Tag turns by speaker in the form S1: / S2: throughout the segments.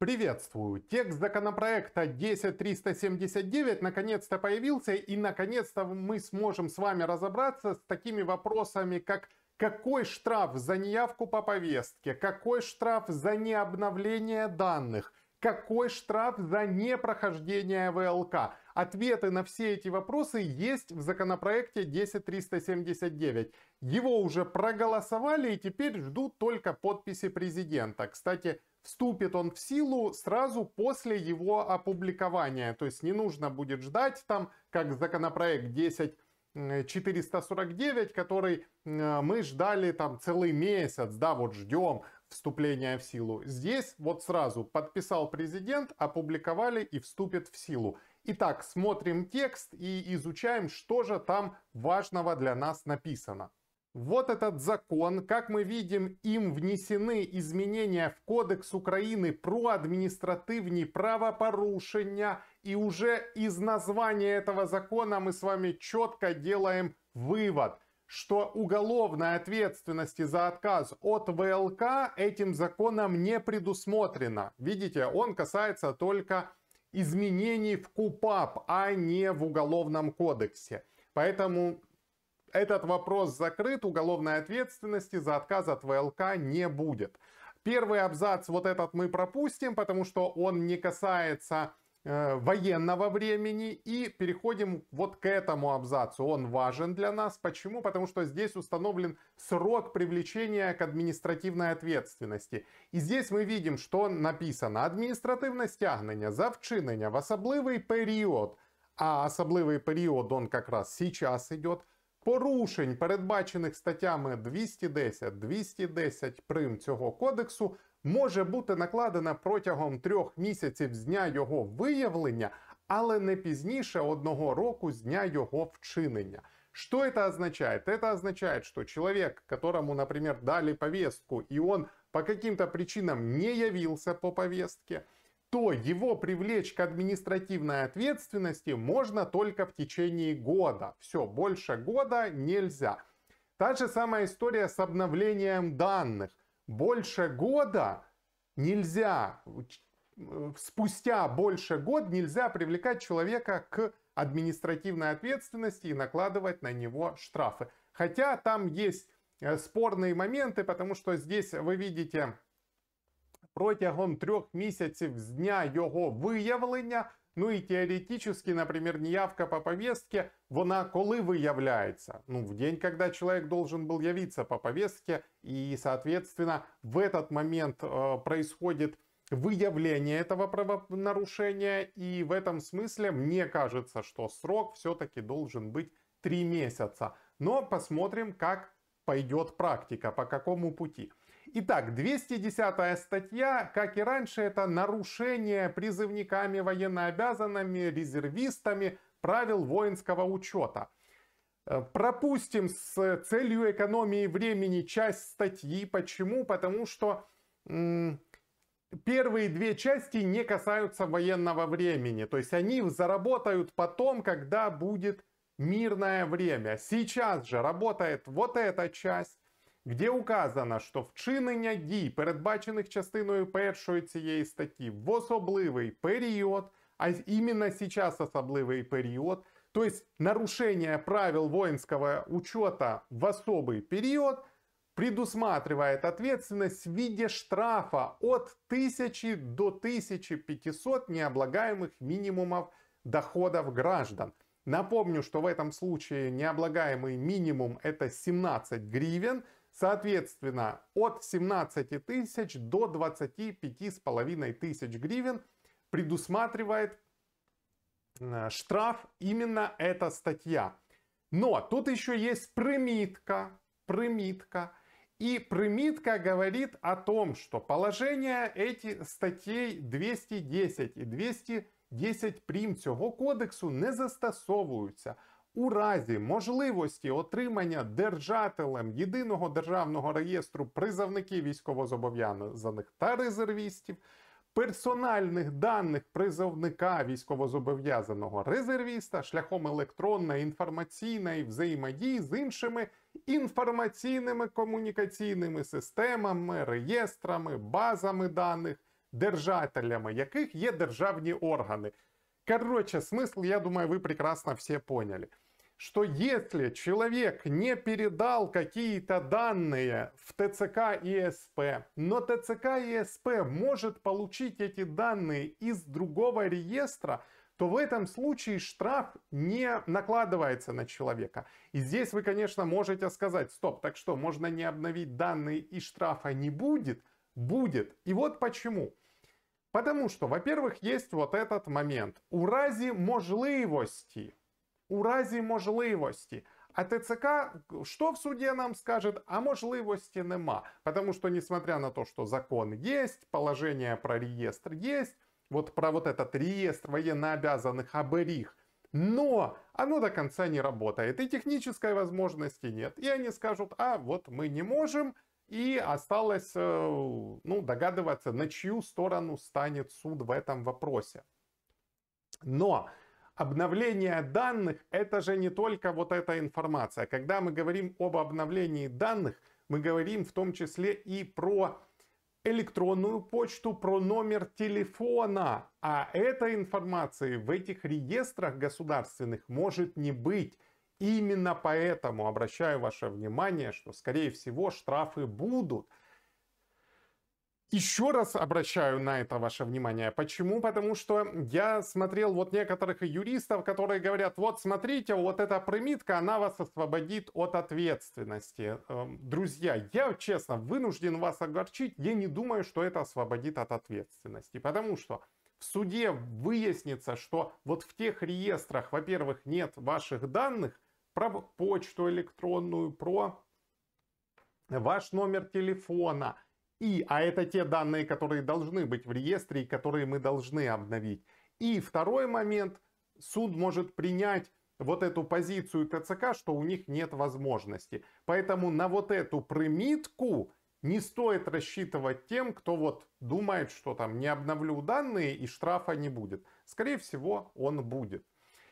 S1: Приветствую! Текст законопроекта 10379 наконец-то появился и наконец-то мы сможем с вами разобраться с такими вопросами, как какой штраф за неявку по повестке, какой штраф за необновление данных, какой штраф за непрохождение ВЛК. Ответы на все эти вопросы есть в законопроекте 10379. Его уже проголосовали и теперь ждут только подписи президента. Кстати, вступит он в силу сразу после его опубликования. То есть не нужно будет ждать там, как законопроект 10 449, который мы ждали там целый месяц, да, вот ждем вступления в силу. Здесь вот сразу подписал президент, опубликовали и вступит в силу. Итак, смотрим текст и изучаем, что же там важного для нас написано. Вот этот закон, как мы видим, им внесены изменения в Кодекс Украины про административные правопорушения. И уже из названия этого закона мы с вами четко делаем вывод, что уголовной ответственности за отказ от ВЛК этим законом не предусмотрено. Видите, он касается только изменений в КУПАП, а не в Уголовном кодексе. Поэтому этот вопрос закрыт, уголовной ответственности за отказ от ВЛК не будет. Первый абзац вот этот мы пропустим, потому что он не касается э, военного времени. И переходим вот к этому абзацу. Он важен для нас. Почему? Потому что здесь установлен срок привлечения к административной ответственности. И здесь мы видим, что написано административное стягнення за вчинение в особливый период. А особливый период, он как раз сейчас идет – порушень, передбачених статтями 210 210 прим цього кодексу, може бути накладена протягом трьох місяців з дня його виявлення, але не пізніше одного року з дня його вчинення. Что это означает? Это означает, что человек, которому, например, дали повестку, и он по каким-то причинам не явился по повестке – то его привлечь к административной ответственности можно только в течение года. Все, больше года нельзя. Та же самая история с обновлением данных. Больше года нельзя, спустя больше год нельзя привлекать человека к административной ответственности и накладывать на него штрафы. Хотя там есть э, спорные моменты, потому что здесь вы видите протягом трьох місяців з дня його виявлення. Ну и теоретически, например, неявка по повестке, вона коли выявляется? Ну, в день, когда человек должен был явиться по повестке, и, соответственно, в этот момент э, происходит выявление этого правонарушения, и в этом смысле мне кажется, что срок все-таки должен быть 3 месяца. Но посмотрим, как пойдет практика, по какому пути. Итак, 210 статья, как и раньше, это нарушение призывниками, военнообязанными, резервистами правил воинского учета. Э, пропустим с целью экономии времени часть статьи. Почему? Потому что первые две части не касаются военного времени. То есть они заработают потом, когда будет мирное время. Сейчас же работает вот эта часть. Где указано, що вчинення дій, передбачених частиною першої цієї статті, в особливий період, а іменно зараз особливий період, то есть нарушение правил воинского учета в особый период, предусматривает ответственность в виде штрафа от 1000 до 1500 необлагаемых минимумов доходов граждан. Напомню, что в этом случае необлагаемый минимум это 17 гривен – Соответственно, от 17 тысяч до 25 с половиной тысяч гривен предусматривает э, штраф именно эта статья. Но тут еще есть примитка, примитка. И примитка говорит о том, что положение эти статей 210 и 210 прим цього кодексу не застосовуються. у разі можливості отримання держателем єдиного державного реєстру призовників військовозобов'язаних та резервістів. Персональних даних призовника військовозобов'язаного резервіста шляхом електронної інформаційної взаємодії з іншими інформаційними комунікаційними системами, реєстрами, базами даних, держателями яких є державні органи. Короче, смысл, я думаю, вы прекрасно все поняли. Что если человек не передал какие-то данные в ТЦК и СП, но ТЦК и СП может получить эти данные из другого реестра, то в этом случае штраф не накладывается на человека. И здесь вы, конечно, можете сказать, стоп, так что, можно не обновить данные и штрафа не будет? Будет. И вот почему. Потому что, во-первых, есть вот этот момент. У разі можливості. У разі можливості. А ТЦК, что в суде нам скажет? А можливости нема. Потому что, несмотря на то, что закон есть, положение про реестр есть, вот про вот этот реестр военнообязанных оберих, но оно до конца не работает, и технической возможности нет. И они скажут, а вот мы не можем, и осталось э, ну, догадываться, на чью сторону станет суд в этом вопросе. Но обновление данных — это же не только вот эта информация. Когда мы говорим об обновлении данных, мы говорим в том числе и про электронную почту, про номер телефона. А этой информации в этих реестрах государственных может не быть именно поэтому обращаю ваше внимание, что, скорее всего, штрафы будут. Еще раз обращаю на это ваше внимание. Почему? Потому что я смотрел вот некоторых юристов, которые говорят, вот смотрите, вот эта примитка, она вас освободит от ответственности. Эм, друзья, я честно вынужден вас огорчить, я не думаю, что это освободит от ответственности. Потому что в суде выяснится, что вот в тех реестрах, во-первых, нет ваших данных, про почту электронную, про ваш номер телефона. И, а это те данные, которые должны быть в реестре и которые мы должны обновить. И второй момент, суд может принять вот эту позицию ТЦК, что у них нет возможности. Поэтому на вот эту примитку не стоит рассчитывать тем, кто вот думает, что там не обновлю данные и штрафа не будет. Скорее всего, он будет.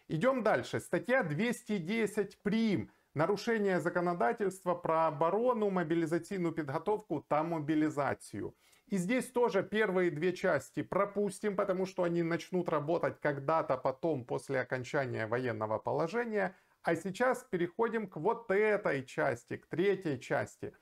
S1: Идем дальше. Статья 210 прим. Нарушение законодательства про оборону, мобилизационную подготовку, там мобилизацию. И здесь тоже первые две части пропустим, потому что они начнут работать когда-то потом, после окончания военного положения. А сейчас переходим к вот этой части, к третьей части.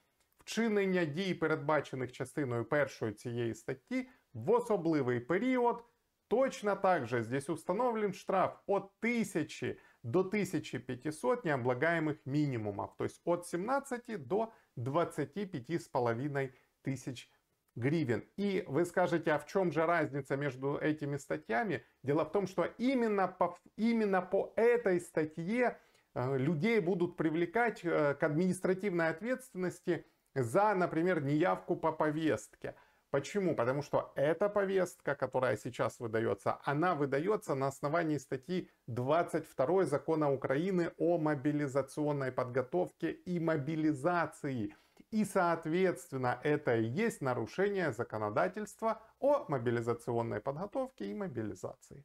S1: Вчинення дій, передбачених частиною першої цієї статті, в особливий період – Точно так же здесь установлен штраф от 1000 до 1500 необлагаемых минимумов, то есть от 17 до с половиной тысяч гривен. И вы скажете, а в чем же разница между этими статьями? Дело в том, что именно по, именно по этой статье э, людей будут привлекать э, к административной ответственности за, например, неявку по повестке. Почему? Потому что эта повестка, которая сейчас выдается, она выдается на основании статьи 22 закона Украины о мобилизационной подготовке и мобилизации. И, соответственно, это и есть нарушение законодательства о мобилизационной подготовке и мобилизации.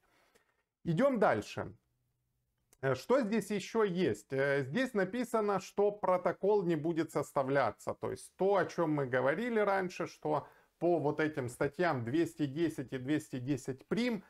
S1: Идем дальше. Э, что здесь еще есть? Э, здесь написано, что протокол не будет составляться. То есть то, о чем мы говорили раньше, что по вот этим статьям 210 и 210 прим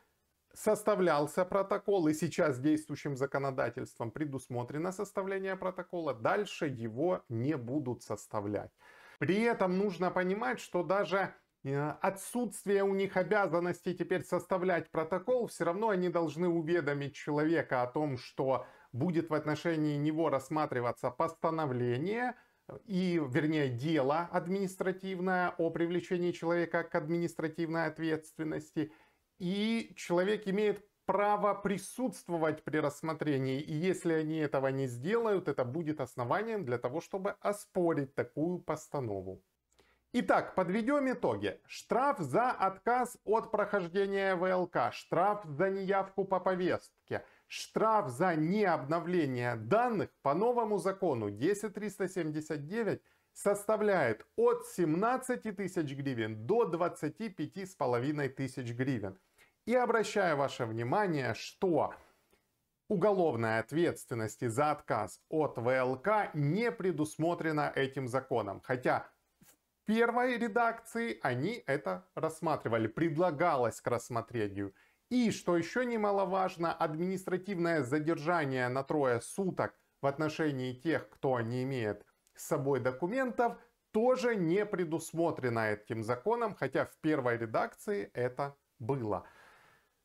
S1: составлялся протокол, и сейчас действующим законодательством предусмотрено составление протокола, дальше его не будут составлять. При этом нужно понимать, что даже э, отсутствие у них обязанности теперь составлять протокол, все равно они должны уведомить человека о том, что будет в отношении него рассматриваться постановление – и, вернее, дело административное о привлечении человека к административной ответственности, и человек имеет право присутствовать при рассмотрении, и если они этого не сделают, это будет основанием для того, чтобы оспорить такую постанову. Итак, подведем итоги. Штраф за отказ от прохождения ВЛК, штраф за неявку по повестке – штраф за необновление данных по новому закону 10379 составляет от 17 тысяч гривен до 25 с половиной тысяч гривен. И обращаю ваше внимание, что уголовная ответственность за отказ от ВЛК не предусмотрена этим законом. Хотя в первой редакции они это рассматривали, предлагалось к рассмотрению. И, что еще немаловажно, административное задержание на трое суток в отношении тех, кто не имеет с собой документов, тоже не предусмотрено этим законом, хотя в первой редакции это было.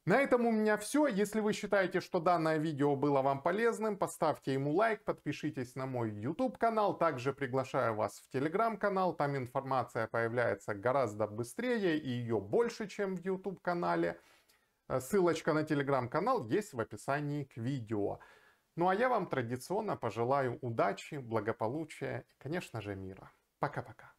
S1: На этом у меня все. Если вы считаете, что данное видео было вам полезным, поставьте ему лайк, подпишитесь на мой YouTube канал. Также приглашаю вас в Telegram канал. Там информация появляется гораздо быстрее и ее больше, чем в YouTube канале. Э, ссылочка на телеграм-канал есть в описании к видео. Ну а я вам традиционно пожелаю удачи, благополучия и, конечно же, мира. Пока-пока.